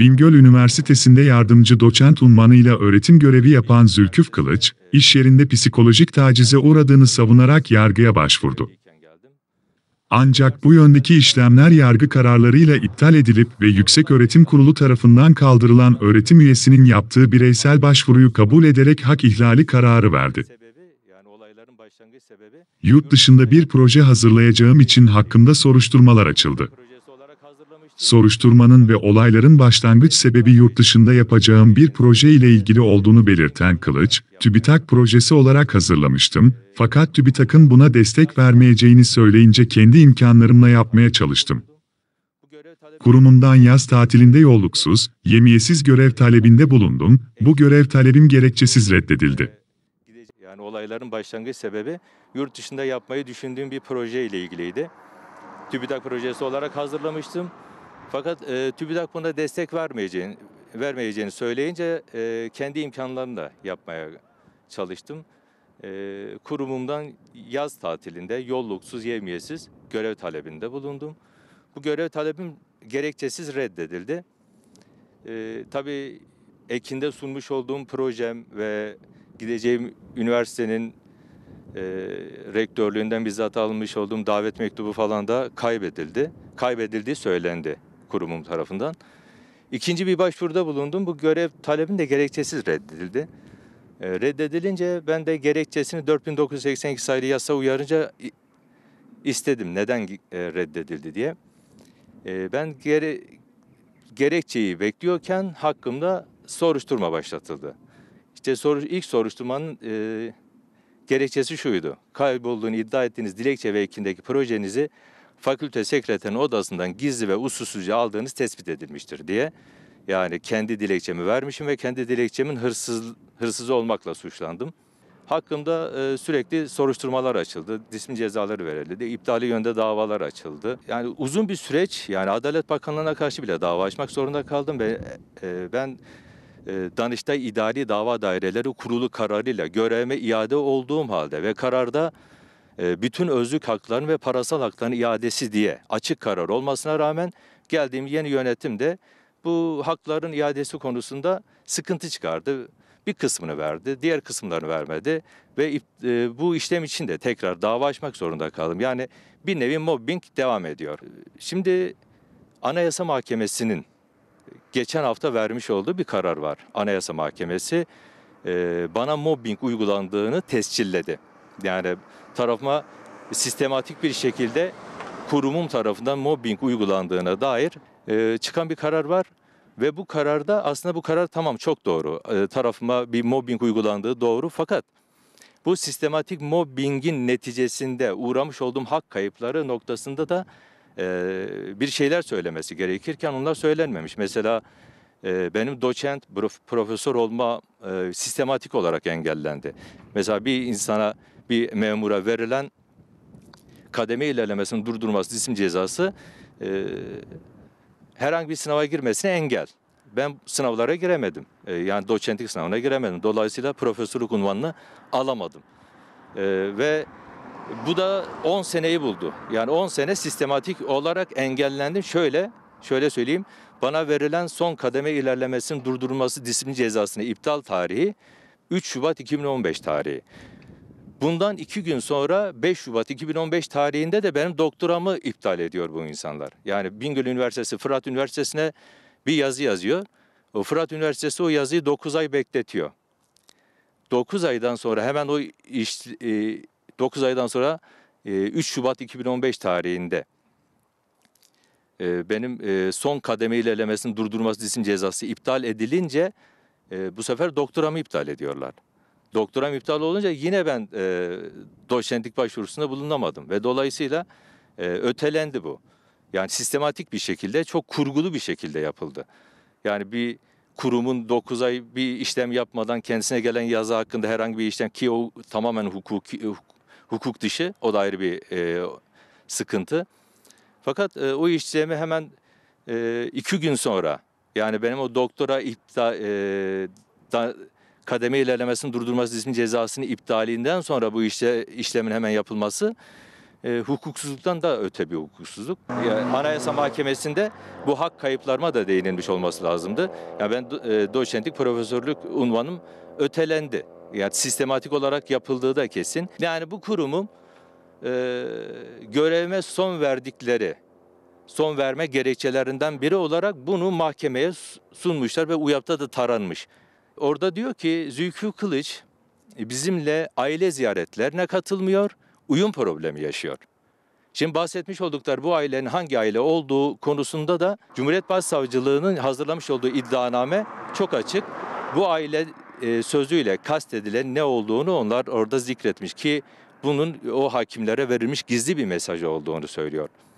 Bingöl Üniversitesi'nde yardımcı doçent unvanıyla öğretim görevi yapan Zülküf Kılıç, iş yerinde psikolojik tacize uğradığını savunarak yargıya başvurdu. Ancak bu yöndeki işlemler yargı kararlarıyla iptal edilip ve Yüksek Öğretim Kurulu tarafından kaldırılan öğretim üyesinin yaptığı bireysel başvuruyu kabul ederek hak ihlali kararı verdi. Yurt dışında bir proje hazırlayacağım için hakkımda soruşturmalar açıldı soruşturmanın ve olayların başlangıç sebebi yurt dışında yapacağım bir proje ile ilgili olduğunu belirten Kılıç, TÜBİTAK projesi olarak hazırlamıştım, fakat TÜBİTAK'ın buna destek vermeyeceğini söyleyince kendi imkanlarımla yapmaya çalıştım. Kurumundan yaz tatilinde yolluksuz, yemiyesiz görev talebinde bulundum, bu görev talebim gerekçesiz reddedildi. Yani olayların başlangıç sebebi yurt dışında yapmayı düşündüğüm bir proje ile ilgiliydi. TÜBİTAK projesi olarak hazırlamıştım. Fakat e, TÜBİTAK buna destek vermeyeceğini, vermeyeceğini söyleyince e, kendi imkanlarımla yapmaya çalıştım. E, kurumumdan yaz tatilinde yolluksuz, yevmiyesiz görev talebinde bulundum. Bu görev talebim gerekçesiz reddedildi. E, tabii Ekin'de sunmuş olduğum projem ve gideceğim üniversitenin e, rektörlüğünden bizzat almış olduğum davet mektubu falan da kaybedildi. Kaybedildiği söylendi kurumum tarafından. İkinci bir başvuruda bulundum. Bu görev talebim de gerekçesiz reddedildi. Ee, reddedilince ben de gerekçesini 4982 sayılı yasa uyarınca istedim neden e, reddedildi diye. Ee, ben gere, gerekçeyi bekliyorken hakkımda soruşturma başlatıldı. İşte soru, ilk soruşturmanın e, gerekçesi şuydu. Kaybolduğunu iddia ettiğiniz dilekçe ve ekindeki projenizi fakülte sekreterinin odasından gizli ve usulsüzce aldığınız tespit edilmiştir diye. Yani kendi dilekçemi vermişim ve kendi dilekçemin hırsız, hırsız olmakla suçlandım. Hakkımda e, sürekli soruşturmalar açıldı, disiplin cezaları verildi, iptali yönde davalar açıldı. Yani uzun bir süreç, yani Adalet Bakanlığı'na karşı bile dava açmak zorunda kaldım ve e, ben e, Danıştay İdari Dava Daireleri Kurulu kararıyla görevime iade olduğum halde ve kararda e, bütün özlük haklarının ve parasal hakların iadesi diye açık karar olmasına rağmen geldiğim yeni yönetimde bu hakların iadesi konusunda sıkıntı çıkardı. Bir kısmını verdi, diğer kısımlarını vermedi ve e, bu işlem için de tekrar dava açmak zorunda kaldım. Yani bir nevi mobbing devam ediyor. Şimdi Anayasa Mahkemesi'nin geçen hafta vermiş olduğu bir karar var. Anayasa Mahkemesi e, bana mobbing uygulandığını tescilledi. Yani tarafıma sistematik bir şekilde kurumum tarafından mobbing uygulandığına dair e, çıkan bir karar var. Ve bu kararda aslında bu karar tamam çok doğru. E, tarafıma bir mobbing uygulandığı doğru fakat bu sistematik mobbingin neticesinde uğramış olduğum hak kayıpları noktasında da e, bir şeyler söylemesi gerekirken onlar söylenmemiş. Mesela e, benim doçent profesör olma e, sistematik olarak engellendi. Mesela bir insana bir memura verilen kademe ilerlemesinin durdurması disiplin cezası e, herhangi bir sınava girmesine engel. Ben sınavlara giremedim. E, yani doçentlik sınavına giremedim. Dolayısıyla profesörlük unvanını alamadım. E, ve bu da 10 seneyi buldu. Yani 10 sene sistematik olarak engellendim. Şöyle şöyle söyleyeyim. Bana verilen son kademe ilerlemesinin durdurulması disiplin cezasını iptal tarihi 3 Şubat 2015 tarihi. Bundan iki gün sonra 5 Şubat 2015 tarihinde de benim doktoramı iptal ediyor bu insanlar. Yani Bingöl Üniversitesi Fırat Üniversitesi'ne bir yazı yazıyor. O Fırat Üniversitesi o yazıyı 9 ay bekletiyor. 9 aydan sonra hemen o iş, 9 e, aydan sonra 3 e, Şubat 2015 tarihinde e, benim son kademe ilerlemesini durdurması dizin cezası iptal edilince bu sefer doktoramı iptal ediyorlar. Doktoram iptal olunca yine ben e, doçentlik başvurusunda bulunamadım ve dolayısıyla e, ötelendi bu. Yani sistematik bir şekilde çok kurgulu bir şekilde yapıldı. Yani bir kurumun 9 ay bir işlem yapmadan kendisine gelen yazı hakkında herhangi bir işlem ki o tamamen hukuki, hukuk dışı o da ayrı bir e, sıkıntı. Fakat e, o işlemi hemen e, iki gün sonra yani benim o doktora iptal e, kademe ilerlemesini durdurması ismin cezasını iptalinden sonra bu işte işlemin hemen yapılması e, hukuksuzluktan da öte bir hukuksuzluk. Yani Anayasa Mahkemesi'nde bu hak kayıplarına da değinilmiş olması lazımdı. Yani ben e, doçentlik profesörlük unvanım ötelendi. Yani sistematik olarak yapıldığı da kesin. Yani bu kurumun e, görevime son verdikleri, son verme gerekçelerinden biri olarak bunu mahkemeye sunmuşlar ve UYAP'ta da taranmış. Orada diyor ki Zülkü Kılıç e, bizimle aile ziyaretlerine katılmıyor, uyum problemi yaşıyor. Şimdi bahsetmiş oldukları bu ailenin hangi aile olduğu konusunda da Cumhuriyet Başsavcılığı'nın hazırlamış olduğu iddianame çok açık. Bu aile e, sözüyle kastedilen ne olduğunu onlar orada zikretmiş ki bunun o hakimlere verilmiş gizli bir mesaj olduğunu söylüyor.